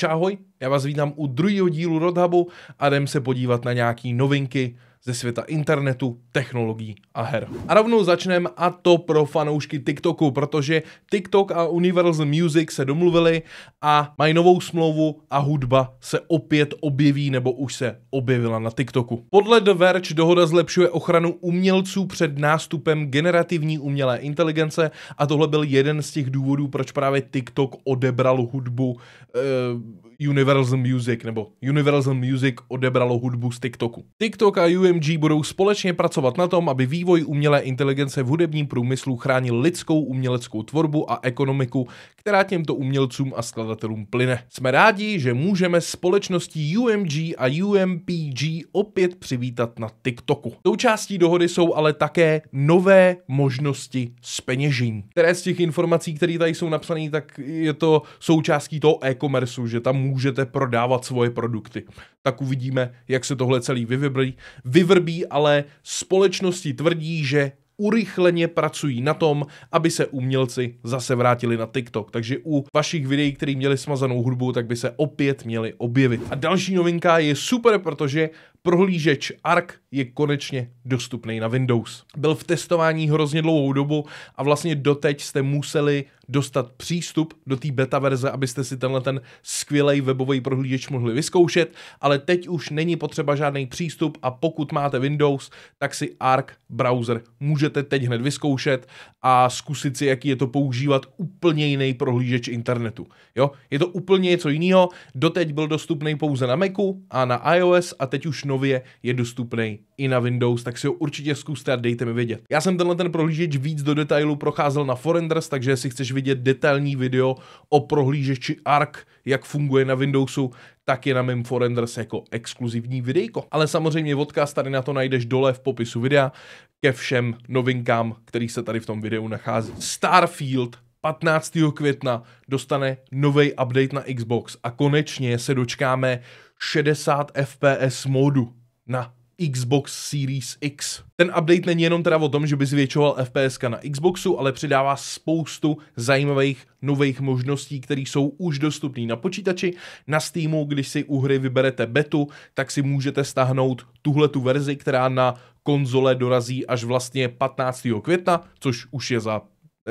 Čahoj, já vás vítám u druhého dílu Rodhubu a jdem se podívat na nějaký novinky ze světa internetu, technologií a her. A rovnou začneme a to pro fanoušky TikToku, protože TikTok a Universal Music se domluvili a mají novou smlouvu a hudba se opět objeví nebo už se objevila na TikToku. Podle The Verge dohoda zlepšuje ochranu umělců před nástupem generativní umělé inteligence a tohle byl jeden z těch důvodů, proč právě TikTok odebral hudbu eh, Universal Music nebo Universal Music odebralo hudbu z TikToku. TikTok a UMG budou společně pracovat na tom, aby vývoj umělé inteligence v hudebním průmyslu chránil lidskou uměleckou tvorbu a ekonomiku, která těmto umělcům a skladatelům plyne. Jsme rádi, že můžeme společností UMG a UMPG opět přivítat na TikToku. Součástí dohody jsou ale také nové možnosti speněžení. Které z těch informací, které tady jsou napsané, tak je to součástí toho e-commerce, že tam můžete prodávat svoje produkty. Tak uvidíme, jak se tohle celý vyvíjí vyvrbí, ale společnosti tvrdí, že urychleně pracují na tom, aby se umělci zase vrátili na TikTok. Takže u vašich videí, které měli smazanou hudbu, tak by se opět měli objevit. A další novinka je super, protože prohlížeč ARC je konečně dostupný na Windows. Byl v testování hrozně dlouhou dobu a vlastně doteď jste museli dostat přístup do té beta verze, abyste si tenhle ten skvělý webový prohlížeč mohli vyzkoušet, ale teď už není potřeba žádný přístup a pokud máte Windows, tak si ARC browser můžete teď hned vyzkoušet a zkusit si, jaký je to používat úplně jiný prohlížeč internetu. Jo? Je to úplně něco jiného, doteď byl dostupný pouze na Macu a na iOS a teď už nově je dostupný i na Windows, tak si ho určitě zkuste a dejte mi vědět. Já jsem tenhle ten prohlížeč víc do detailu procházel na Forenders, takže si chceš vidět vidět detailní video o prohlížeči ARC, jak funguje na Windowsu, tak je na mém Forenders jako exkluzivní videjko. Ale samozřejmě odkaz tady na to najdeš dole v popisu videa ke všem novinkám, který se tady v tom videu nachází. Starfield 15. května dostane nový update na Xbox a konečně se dočkáme 60 FPS modu na Xbox Series X. Ten update není jenom teda o tom, že by zvětšoval FPS na Xboxu, ale přidává spoustu zajímavých nových možností, které jsou už dostupné na počítači. Na Steamu, když si u hry vyberete betu, tak si můžete stáhnout tuhle tu verzi, která na konzole dorazí až vlastně 15. května, což už je za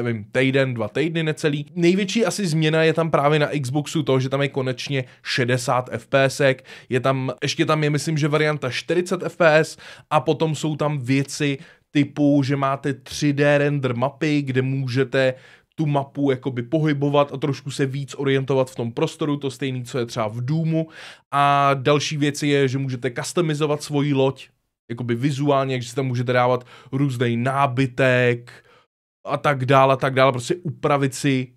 nevím, týden, dva týdny necelý. Největší asi změna je tam právě na Xboxu to, že tam je konečně 60 FPS, je tam, ještě tam je myslím, že varianta 40 FPS a potom jsou tam věci typu, že máte 3D render mapy, kde můžete tu mapu jakoby pohybovat a trošku se víc orientovat v tom prostoru, to stejný, co je třeba v Doomu. A další věc je, že můžete customizovat svoji loď, jakoby vizuálně, že si tam můžete dávat různý nábytek, a tak dále, a tak dále, prostě upravit si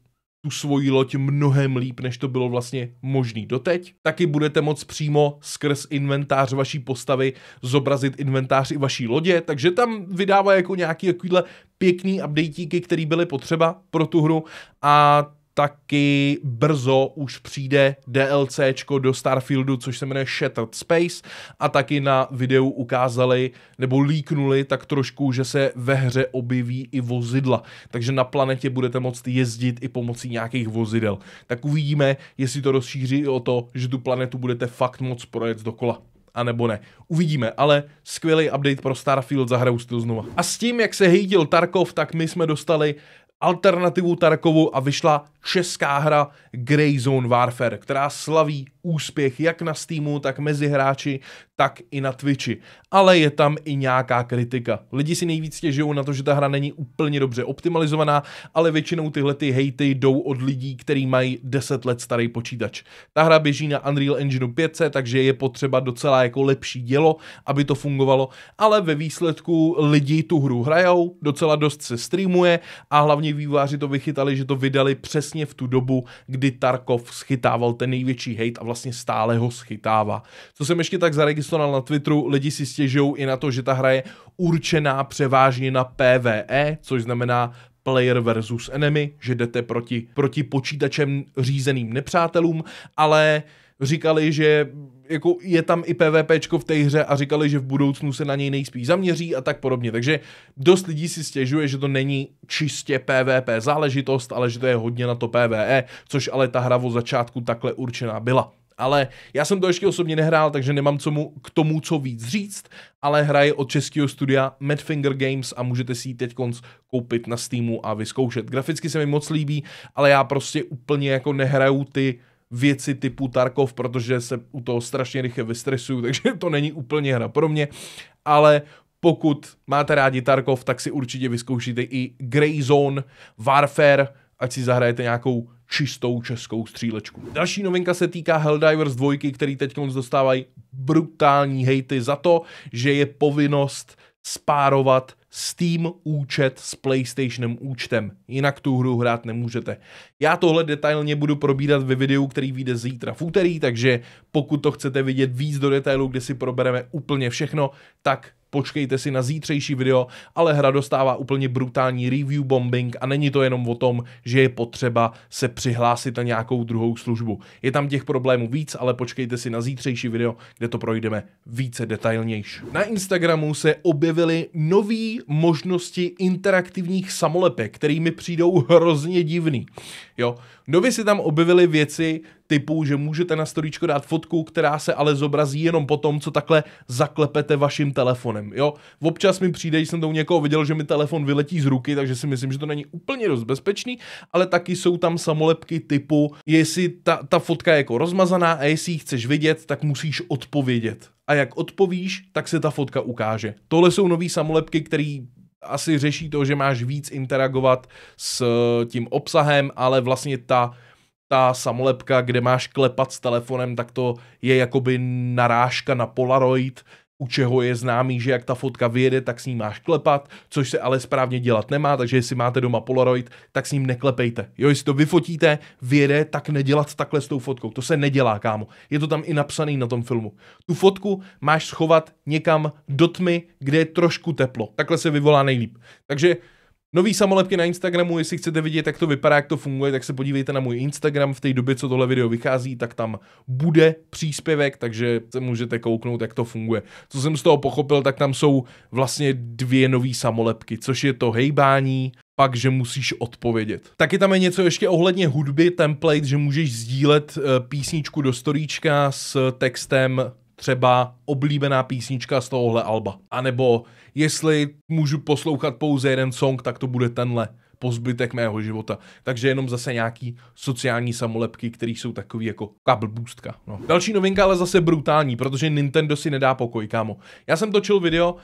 tu svoji loď mnohem líp, než to bylo vlastně možný doteď. Taky budete moc přímo skrz inventář vaší postavy zobrazit inventář i vaší lodě, takže tam vydává jako nějaký takovýhle pěkný updatíky, které byly potřeba pro tu hru a taky brzo už přijde DLCčko do Starfieldu, což se jmenuje Shattered Space a taky na videu ukázali nebo líknuli tak trošku, že se ve hře objeví i vozidla, takže na planetě budete moct jezdit i pomocí nějakých vozidel. Tak uvidíme, jestli to rozšíří i o to, že tu planetu budete fakt moc projet dokola a nebo ne. Uvidíme, ale skvělý update pro Starfield zahraju to znova. A s tím, jak se hejtil Tarkov, tak my jsme dostali alternativu Tarkovu a vyšla česká hra Grey Zone Warfare, která slaví úspěch jak na Steamu, tak mezi hráči, tak i na Twitchi. Ale je tam i nějaká kritika. Lidi si nejvíc stěžují na to, že ta hra není úplně dobře optimalizovaná, ale většinou tyhle ty hejty jdou od lidí, kteří mají 10 let starý počítač. Ta hra běží na Unreal Engine 5, takže je potřeba docela jako lepší dělo, aby to fungovalo, ale ve výsledku lidi tu hru hrajou, docela dost se streamuje a hlavně výváři to vychytali, že to vydali přesně v tu dobu, kdy Tarkov schytával ten největší hate a vlastně stále ho schytává. Co jsem ještě tak zaregistroval na Twitteru, lidi si stěžují i na to, že ta hra je určená převážně na PvE, což znamená player versus enemy, že jdete proti, proti počítačem řízeným nepřátelům, ale říkali, že jako je tam i PvP v té hře a říkali, že v budoucnu se na něj nejspíš zaměří a tak podobně. Takže dost lidí si stěžuje, že to není čistě PvP záležitost, ale že to je hodně na to PvE, což ale ta hra od začátku takhle určená byla. Ale já jsem to ještě osobně nehrál, takže nemám co mu, k tomu co víc říct, ale hra je od českého studia Madfinger Games a můžete si ji teď koupit na Steamu a vyzkoušet. Graficky se mi moc líbí, ale já prostě úplně jako nehraju ty věci typu Tarkov, protože se u toho strašně rychle vystresuju, takže to není úplně hra pro mě, ale pokud máte rádi Tarkov, tak si určitě vyzkoušíte i Grey Zone, Warfare, ať si zahrajete nějakou čistou českou střílečku. Další novinka se týká Helldivers 2, který teď dostávají brutální hejty za to, že je povinnost spárovat Steam účet s PlayStationem účtem, jinak tu hru hrát nemůžete. Já tohle detailně budu probírat ve videu, který vyjde zítra v úterý, takže pokud to chcete vidět víc do detailu, kde si probereme úplně všechno, tak počkejte si na zítřejší video, ale hra dostává úplně brutální review bombing a není to jenom o tom, že je potřeba se přihlásit na nějakou druhou službu. Je tam těch problémů víc, ale počkejte si na zítřejší video, kde to projdeme více detailnější. Na Instagramu se objevily nové možnosti interaktivních samolepek, kterými přijdou hrozně divný. Jo, nově si tam objevily věci, typu, že můžete na storíčko dát fotku, která se ale zobrazí jenom po tom, co takhle zaklepete vaším telefonem. Jo? Občas mi přijde, že jsem to u někoho viděl, že mi telefon vyletí z ruky, takže si myslím, že to není úplně dost bezpečný, ale taky jsou tam samolepky typu, jestli ta, ta fotka je jako rozmazaná a jestli ji chceš vidět, tak musíš odpovědět. A jak odpovíš, tak se ta fotka ukáže. Tohle jsou nové samolepky, které asi řeší to, že máš víc interagovat s eh, tím obsahem, ale vlastně ta ta samolepka, kde máš klepat s telefonem, tak to je jakoby narážka na Polaroid, u čeho je známý, že jak ta fotka vyjede, tak s ní máš klepat, což se ale správně dělat nemá, takže jestli máte doma Polaroid, tak s ním neklepejte. Jo, jestli to vyfotíte, vyjede, tak nedělat takhle s tou fotkou. To se nedělá, kámo. Je to tam i napsaný na tom filmu. Tu fotku máš schovat někam do tmy, kde je trošku teplo. Takhle se vyvolá nejlíp. Takže Nový samolepky na Instagramu, jestli chcete vidět, jak to vypadá, jak to funguje, tak se podívejte na můj Instagram v té době, co tohle video vychází, tak tam bude příspěvek, takže se můžete kouknout, jak to funguje. Co jsem z toho pochopil, tak tam jsou vlastně dvě nové samolepky, což je to hejbání, pak, že musíš odpovědět. Taky tam je něco ještě ohledně hudby, template, že můžeš sdílet eh, písničku do storíčka s textem třeba oblíbená písnička z tohohle alba. A nebo jestli můžu poslouchat pouze jeden song, tak to bude tenhle po zbytek mého života. Takže jenom zase nějaký sociální samolepky, které jsou takový jako kablbůstka. No. Další novinka ale zase brutální, protože Nintendo si nedá pokoj, kámo. Já jsem točil video uh,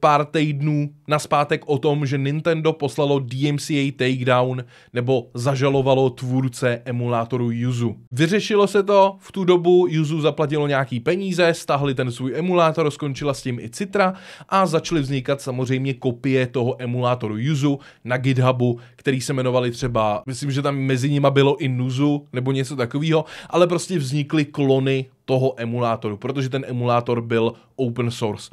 pár týdnů naspátek o tom, že Nintendo poslalo DMCA takedown nebo zažalovalo tvůrce emulátoru Yuzu. Vyřešilo se to, v tu dobu Yuzu zaplatilo nějaký peníze, stahli ten svůj emulátor, skončila s tím i Citra a začaly vznikat samozřejmě kopie toho emulátoru Yuzu na GitHub GitHubu, který se jmenovali třeba, myslím, že tam mezi nima bylo i Nuzu nebo něco takového, ale prostě vznikly klony toho emulátoru, protože ten emulátor byl open source.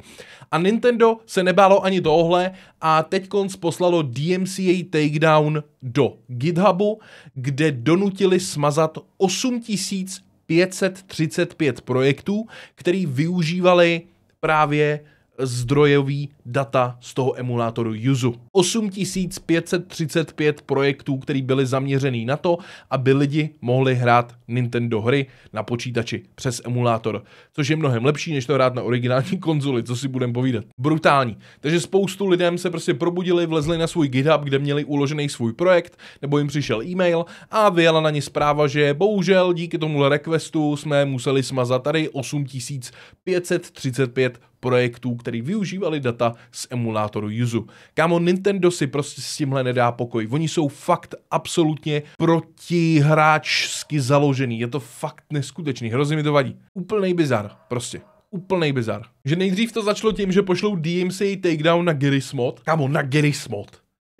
A Nintendo se nebálo ani tohle a teď poslalo DMCA takedown do GitHubu, kde donutili smazat 8535 projektů, který využívali právě zdrojový data z toho emulátoru Yuzu. 8535 projektů, který byly zaměřený na to, aby lidi mohli hrát Nintendo hry na počítači přes emulátor, což je mnohem lepší, než to hrát na originální konzoli, co si budem povídat. Brutální. Takže spoustu lidem se prostě probudili, vlezli na svůj GitHub, kde měli uložený svůj projekt, nebo jim přišel e-mail a vyjela na ně zpráva, že bohužel díky tomu requestu jsme museli smazat tady 8535 projektů, který využívali data z emulátoru Yuzu. Kámo, Nintendo si prostě s tímhle nedá pokoj. Oni jsou fakt absolutně protihráčsky založený. Je to fakt neskutečný. Hrozně mi to vadí. Úplnej bizar. Prostě úplnej bizar. Že nejdřív to začalo tím, že pošlou DMC takedown na Garry's Kámo, na Garry's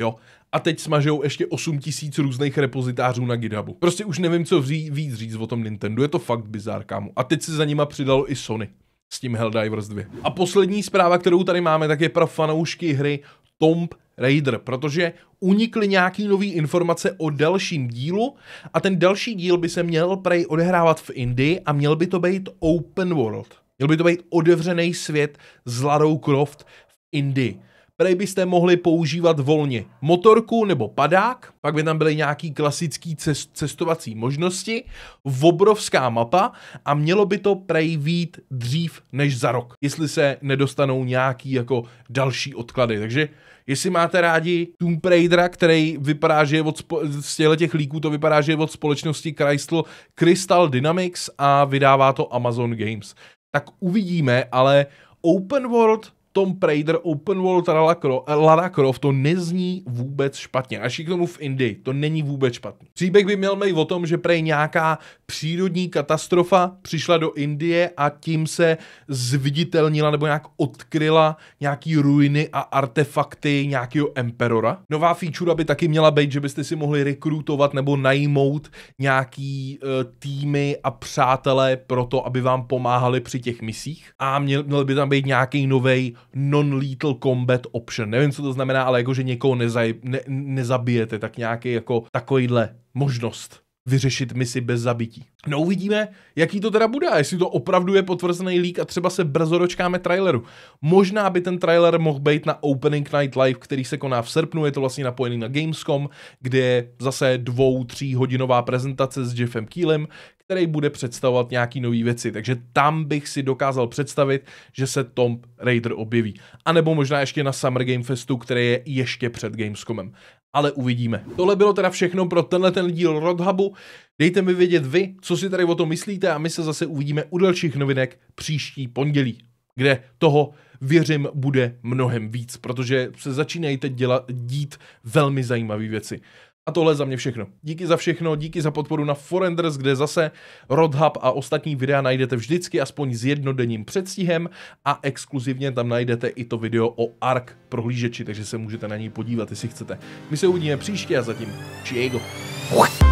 Jo, a teď smažou ještě 8 tisíc různých repozitářů na GitHubu. Prostě už nevím, co vří, víc říct o tom Nintendo, je to fakt bizár, kámo. A teď se za nima přidalo i Sony s tím Helldivers 2. A poslední zpráva, kterou tady máme, tak je pro fanoušky hry Tomb Raider, protože unikly nějaký nový informace o dalším dílu a ten další díl by se měl prej odehrávat v Indii a měl by to být open world. Měl by to být odevřený svět s Larou Croft v Indii prej byste mohli používat volně motorku nebo padák, pak by tam byly nějaký klasický cest, cestovací možnosti, obrovská mapa a mělo by to prej vít dřív než za rok, jestli se nedostanou nějaký jako další odklady, takže Jestli máte rádi Tomb Raidera, který vypadá, že je od spo- z těch líků to vypadá, že je od společnosti Crystal, Crystal Dynamics a vydává to Amazon Games. Tak uvidíme, ale open world tom Raider, Open World Lara Croft, to nezní vůbec špatně. Až k tomu v Indii, to není vůbec špatný. Příběh by měl mít o tom, že prej nějaká přírodní katastrofa přišla do Indie a tím se zviditelnila nebo nějak odkryla nějaký ruiny a artefakty nějakého emperora. Nová feature by taky měla být, že byste si mohli rekrutovat nebo najmout nějaký e, týmy a přátelé pro to, aby vám pomáhali při těch misích. A měl, měl by tam být nějaký novej non-lethal combat option. Nevím, co to znamená, ale jako, že někoho nezaj, ne, nezabijete, tak nějaký jako takovýhle možnost vyřešit misi bez zabití. No uvidíme, jaký to teda bude a jestli to opravdu je potvrzený lík a třeba se brzo dočkáme traileru. Možná by ten trailer mohl být na Opening Night Live, který se koná v srpnu, je to vlastně napojený na Gamescom, kde je zase dvou, tří hodinová prezentace s Jeffem Keelem, který bude představovat nějaký nové věci, takže tam bych si dokázal představit, že se Tomb Raider objeví. A nebo možná ještě na Summer Game Festu, který je ještě před Gamescomem ale uvidíme. Tohle bylo teda všechno pro tenhle ten díl Rodhubu. Dejte mi vědět vy, co si tady o tom myslíte a my se zase uvidíme u dalších novinek příští pondělí, kde toho věřím bude mnohem víc, protože se začínají teď dělat, dít velmi zajímavé věci. A tohle za mě všechno. Díky za všechno, díky za podporu na Forenders, kde zase Rodhub a ostatní videa najdete vždycky aspoň s jednodenním předstihem a exkluzivně tam najdete i to video o ARK prohlížeči, takže se můžete na něj podívat, jestli chcete. My se uvidíme příště a zatím čiego. What?